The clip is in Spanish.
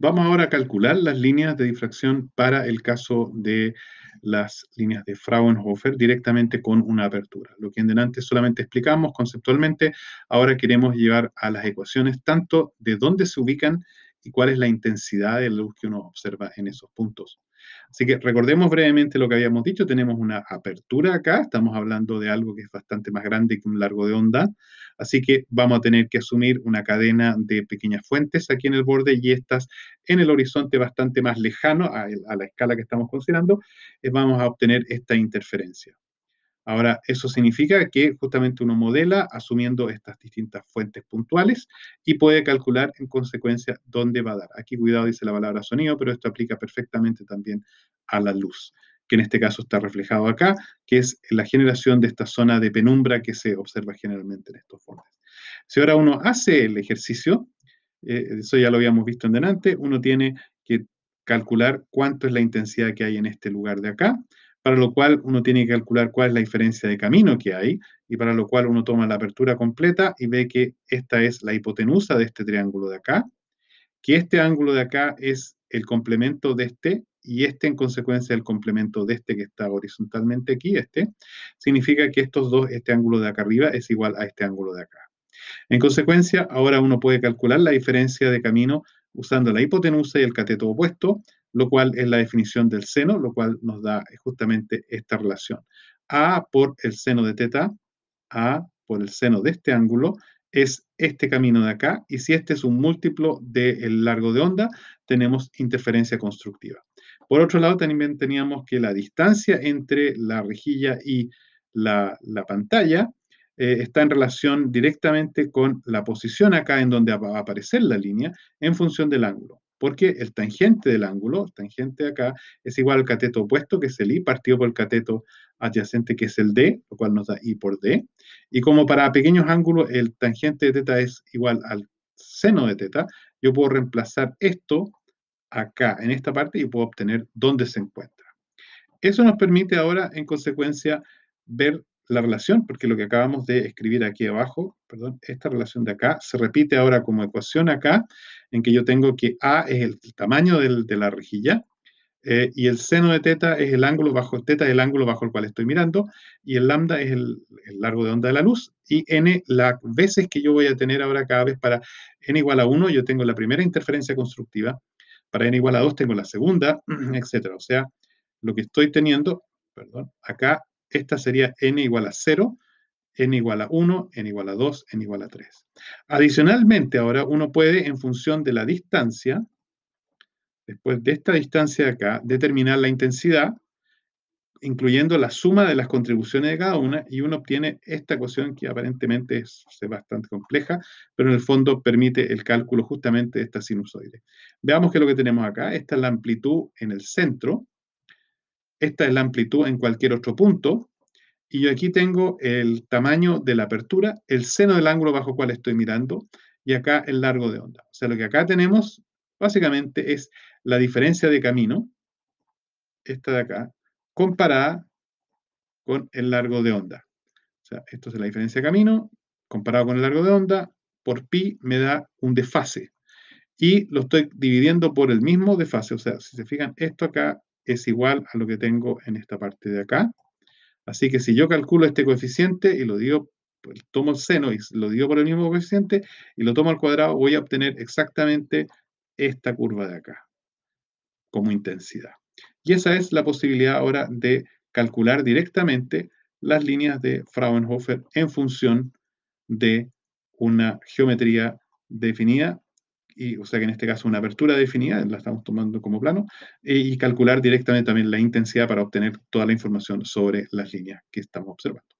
Vamos ahora a calcular las líneas de difracción para el caso de las líneas de Fraunhofer directamente con una apertura. Lo que en delante solamente explicamos conceptualmente, ahora queremos llevar a las ecuaciones tanto de dónde se ubican y cuál es la intensidad de luz que uno observa en esos puntos. Así que recordemos brevemente lo que habíamos dicho, tenemos una apertura acá, estamos hablando de algo que es bastante más grande que un largo de onda, Así que vamos a tener que asumir una cadena de pequeñas fuentes aquí en el borde y estas en el horizonte bastante más lejano a, la escala que estamos considerando, eh, vamos a obtener esta interferencia. Ahora, eso significa que justamente uno modela asumiendo estas distintas fuentes puntuales y puede calcular en consecuencia dónde va a dar. Aquí cuidado dice la palabra sonido, pero esto aplica perfectamente también a la luz que en este caso está reflejado acá, que es la generación de esta zona de penumbra que se observa generalmente en estos bordes. Si ahora uno hace el ejercicio, eh, eso ya lo habíamos visto en delante, uno tiene que calcular cuánto es la intensidad que hay en este lugar de acá, para lo cual uno tiene que calcular cuál es la diferencia de camino que hay, y para lo cual uno toma la apertura completa y ve que esta es la hipotenusa de este triángulo de acá, que este ángulo de acá es el complemento de este y este en consecuencia el complemento de este que está horizontalmente aquí, este, significa que estos dos, este ángulo de acá arriba es igual a este ángulo de acá. En consecuencia, ahora uno puede calcular la diferencia de camino usando la hipotenusa y el cateto opuesto, lo cual es la definición del seno, lo cual nos da eh, justamente esta relación. A por el seno de teta, A por el seno de este ángulo, es este camino de acá y si este es un múltiplo del largo de onda, tenemos interferencia constructiva. Por otro lado, también teníamos que la distancia entre la rejilla y la, pantalla eh, está en relación directamente con la posición acá en donde va a aparecer la línea en función del ángulo porque el tangente del ángulo, tangente acá, es igual al cateto opuesto, que es el i, partido por el cateto adyacente, que es el d, lo cual nos da i por d. Y como para pequeños ángulos el tangente de teta es igual al seno de teta, yo puedo reemplazar esto acá, en esta parte, y puedo obtener dónde se encuentra. Eso nos permite ahora, en consecuencia, ver la relación, porque lo que acabamos de escribir aquí abajo, perdón, esta relación de acá, se repite ahora como ecuación acá, en que yo tengo que A es el, tamaño de la rejilla, eh, y el seno de teta es el ángulo bajo, teta el ángulo bajo el cual estoy mirando, y el lambda es el, el, largo de onda de la luz, y n las veces que yo voy a tener ahora cada vez para n igual a 1, yo tengo la primera interferencia constructiva, para n igual a 2 tengo la segunda, etc. O sea, lo que estoy teniendo, perdón, acá esta sería n igual a 0, n igual a 1, n igual a 2, n igual a 3. Adicionalmente, ahora uno puede, en función de la distancia, después de esta distancia de acá, determinar la intensidad, incluyendo la suma de las contribuciones de cada una, y uno obtiene esta ecuación que aparentemente es, bastante compleja, pero en el fondo permite el cálculo justamente de esta sinusoide. Veamos qué es lo que tenemos acá. Esta es la amplitud en el centro, esta es la amplitud en cualquier otro punto. Y yo aquí tengo el tamaño de la apertura, el seno del ángulo bajo cual estoy mirando y acá el largo de onda. O sea, lo que acá tenemos básicamente es la diferencia de camino, esta de acá, comparada con el largo de onda. O sea, esto es la diferencia de camino, comparado con el largo de onda, por pi me da un desfase. Y lo estoy dividiendo por el mismo desfase. O sea, si se fijan, esto acá es igual a lo que tengo en esta parte de acá. Así que si yo calculo este coeficiente y lo digo, pues, tomo el seno y lo digo por el mismo coeficiente y lo tomo al cuadrado, voy a obtener exactamente esta curva de acá como intensidad. Y esa es la posibilidad ahora de calcular directamente las líneas de Fraunhofer en función de una geometría definida y, o sea que en este caso una apertura definida, la estamos tomando como plano, eh, y calcular directamente también la intensidad para obtener toda la información sobre las líneas que estamos observando.